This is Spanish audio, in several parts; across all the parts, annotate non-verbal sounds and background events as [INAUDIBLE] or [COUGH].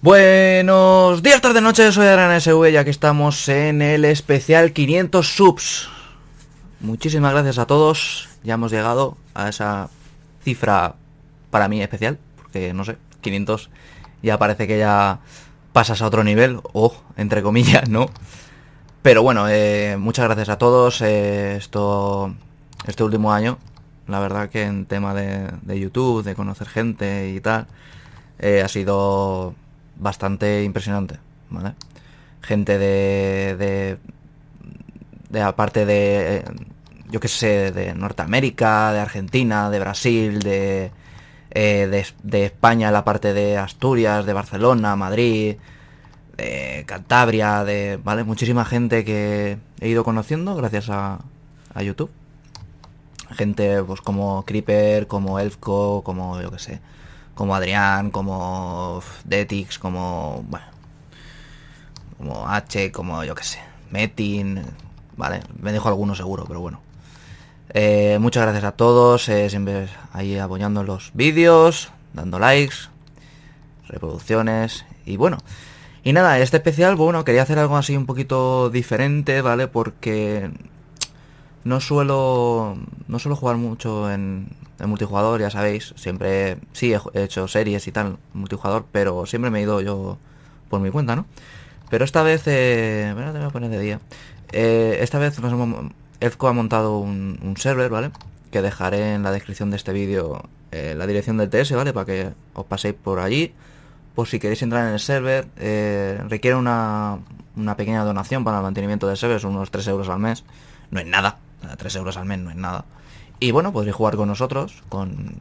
Buenos días, tarde, noche, soy Adrián SV y aquí estamos en el especial 500 subs. Muchísimas gracias a todos, ya hemos llegado a esa cifra para mí especial, porque no sé, 500 ya parece que ya pasas a otro nivel, o entre comillas, ¿no? Pero bueno, eh, muchas gracias a todos, eh, esto, este último año, la verdad que en tema de, YouTube, de conocer gente y tal, eh, ha sido bastante impresionante, ¿vale? Gente de, de, de aparte de, eh, yo qué sé, de Norteamérica, de Argentina, de Brasil, de, eh, de, de, España, la parte de Asturias, de Barcelona, Madrid, de Cantabria, de, ¿vale? Muchísima gente que he ido conociendo gracias a, a YouTube. Gente pues como Creeper, como Elfco, como yo que sé como Adrián, como Detix, como. Bueno, como H, como yo qué sé, Metin, ¿vale? Me dejo alguno seguro, pero bueno. Eh, muchas gracias a todos, eh, siempre ahí apoyando los vídeos, dando likes, reproducciones y bueno. Y nada, este especial, bueno, quería hacer algo así un poquito diferente, ¿vale? Porque no suelo, no suelo jugar mucho en, multijugador, ya sabéis. Siempre, sí, he hecho series y tal, multijugador, pero siempre me he ido yo por mi cuenta, ¿no? Pero esta vez, eh, bueno, te voy a poner de día. Eh, esta vez nos ha montado un, server, ¿vale? Que dejaré en la descripción de este vídeo eh, la dirección del TS, ¿vale? Para que os paséis por allí. Por si queréis entrar en el server, eh, requiere una, una pequeña donación para el mantenimiento del server, son unos 3 euros al mes. No es nada, 3 euros al mes no es nada. Y bueno, podréis jugar con nosotros, con,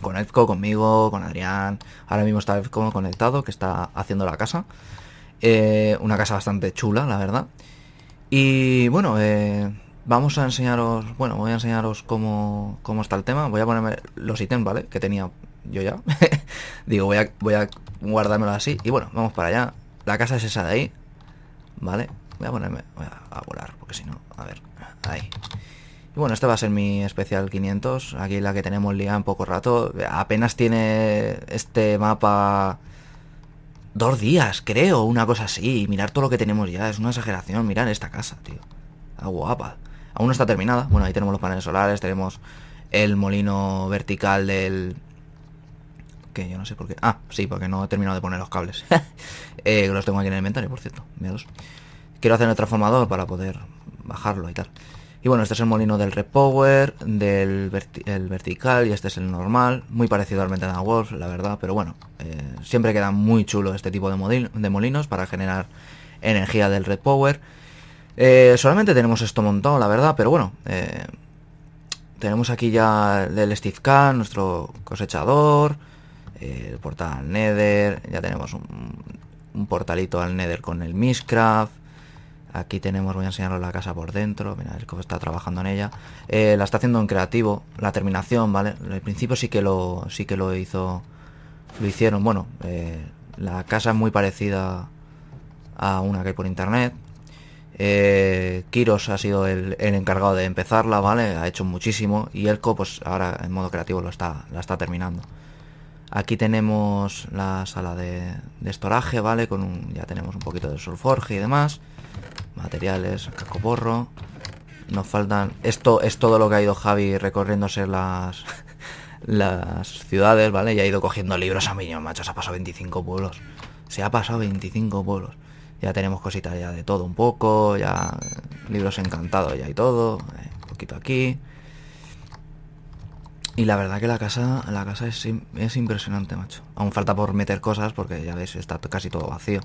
con conmigo, con Adrián. Ahora mismo está como conectado, que está haciendo la casa. Eh, una casa bastante chula, la verdad. Y bueno, eh, vamos a enseñaros, bueno, voy a enseñaros cómo, cómo está el tema. Voy a ponerme los ítems, ¿vale? Que tenía yo ya. [LAUGHS] Digo, voy a, voy a guardármelo así. Y bueno, vamos para allá. La casa es esa de ahí, ¿vale? Voy a ponerme voy a, volar, porque si no... A ver, ahí. Y bueno, este va a ser mi especial 500. Aquí la que tenemos liada en poco rato. Apenas tiene este mapa... Dos días, creo, una cosa así. Y mirar todo lo que tenemos ya. Es una exageración. Mirar esta casa, tío. Está guapa. Aún no está terminada. Bueno, ahí tenemos los paneles solares. Tenemos el molino vertical del... Que yo no sé por qué. Ah, sí, porque no he terminado de poner los cables. [LAUGHS] Eh, los tengo aquí en el inventario, por cierto. Míralos quiero hacer el transformador para poder bajarlo y tal. Y bueno, este es el molino del Power del vertical y este es el normal. Muy parecido al Metana Wolf, la verdad, pero bueno, eh, siempre queda muy chulo este tipo de, de molinos para generar energía del Red Power eh, solamente tenemos esto montado, la verdad, pero bueno. Eh, tenemos aquí ya el Steve Khan, nuestro cosechador, el portal al Nether, ya tenemos un, un portalito al Nether con el Mishcraft. Aquí tenemos, voy a enseñaros la casa por dentro, El cómo está trabajando en ella. Eh, la está haciendo en creativo, la terminación, ¿vale? Al principio sí que lo, sí que lo hizo, lo hicieron. Bueno, eh, la casa es muy parecida a una que hay por internet. Eh, Kiros ha sido el, encargado de empezarla, ¿vale? Ha hecho muchísimo y Elko pues ahora en modo creativo lo está, la está terminando. Aquí tenemos la sala de, de estoraje, ¿vale? Con ya tenemos un poquito de surforge y demás. Materiales, porro Nos faltan... Esto es todo lo que ha ido Javi recorriéndose las, las ciudades, ¿vale? Y ha ido cogiendo libros a miño, macho. Se ha pasado 25 pueblos. Se ha pasado 25 pueblos. Ya tenemos cositas ya de todo un poco. Ya libros encantados ya y todo. Eh, un poquito aquí. Y la verdad que la casa, la casa es, es impresionante, macho. Aún falta por meter cosas porque ya veis está casi todo vacío.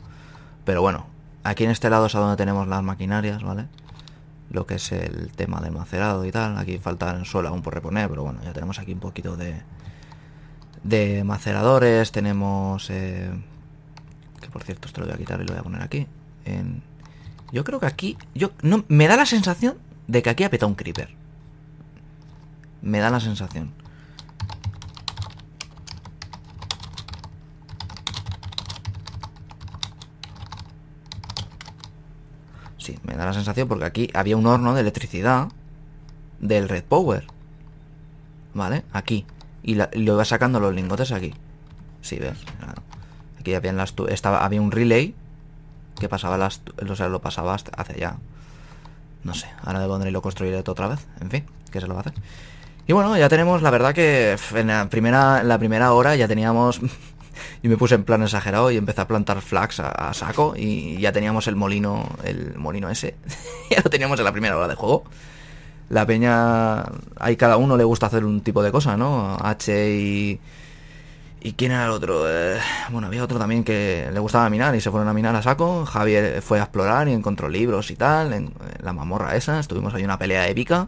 Pero bueno, Aquí en este lado es a donde tenemos las maquinarias, ¿vale? Lo que es el tema del macerado y tal. Aquí falta el suelo aún por reponer, pero bueno, ya tenemos aquí un poquito de, maceradores. Tenemos... Eh, que por cierto, esto lo voy a quitar y lo voy a poner aquí. yo creo que aquí... yo no, Me da la sensación de que aquí ha petado un creeper. Me da la sensación. Sí, me da la sensación porque aquí había un horno de electricidad del Red Power. ¿Vale? Aquí. Y, lo iba sacando los lingotes aquí. Sí, ¿ves? Aquí había, las, había un relay que pasaba las... O sea, lo pasaba hacia allá. No sé, ahora de pondré y lo construiré todo otra vez. En fin, que se lo va a hacer. Y bueno, ya tenemos, la verdad que en la primera, en la primera hora ya teníamos y me puse en plan exagerado y empecé a plantar flags a, saco y ya teníamos el molino, el molino ese, [LAUGHS] ya lo teníamos en la primera hora de juego. La peña, ahí cada uno le gusta hacer un tipo de cosa, ¿no? H y... ¿Y quién era el otro? Eh, bueno, había otro también que le gustaba minar y se fueron a minar a saco. Javier fue a explorar y encontró libros y tal, en, la mamorra esa. Estuvimos ahí una pelea épica.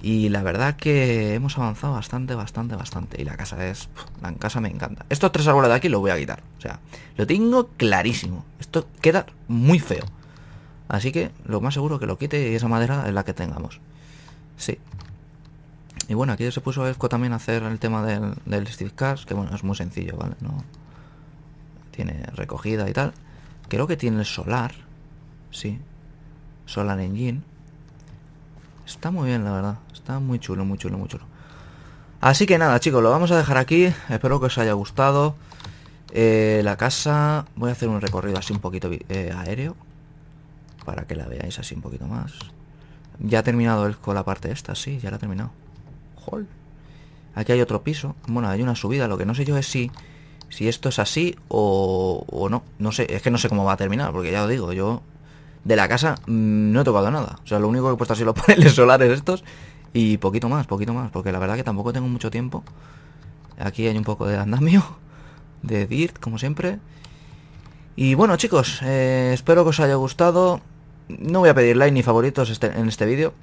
Y la verdad que hemos avanzado bastante, bastante, bastante. Y la casa es. La casa me encanta. Estos tres árboles de aquí los voy a quitar. O sea, lo tengo clarísimo. Esto queda muy feo. Así que lo más seguro que lo quite y esa madera es la que tengamos. Sí. Y bueno, aquí se puso Esco también a hacer el tema del, del Steve Cars, que bueno, es muy sencillo, ¿vale? No tiene recogida y tal. Creo que tiene el solar. Sí. Solar Engine. Está muy bien, la verdad. Está muy chulo, muy chulo, muy chulo. Así que nada, chicos, lo vamos a dejar aquí. Espero que os haya gustado. Eh, la casa... Voy a hacer un recorrido así un poquito eh, aéreo. Para que la veáis así un poquito más. Ya ha terminado el, con la parte esta, sí, ya la ha terminado. ¡Jol! Aquí hay otro piso. Bueno, hay una subida. Lo que no sé yo es si, si esto es así o, o no. No sé, es que no sé cómo va a terminar, porque ya os digo, yo de la casa mm, no he tocado nada. O sea, lo único que he puesto así los [LAUGHS] paneles solares estos y poquito más, poquito más, porque la verdad que tampoco tengo mucho tiempo. Aquí hay un poco de andamio, de dirt, como siempre. Y bueno, chicos, eh, espero que os haya gustado. No voy a pedir like ni favoritos este, en este vídeo.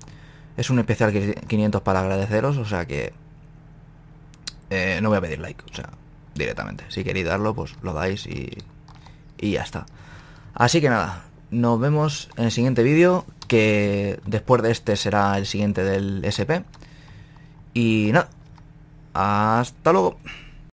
Es un especial 500 para agradeceros, o sea que... Eh, no voy a pedir like, o sea, directamente. Si queréis darlo, pues lo dais y, y ya está. Así que nada, nos vemos en el siguiente vídeo, que después de este será el siguiente del SP. Y nada, hasta luego.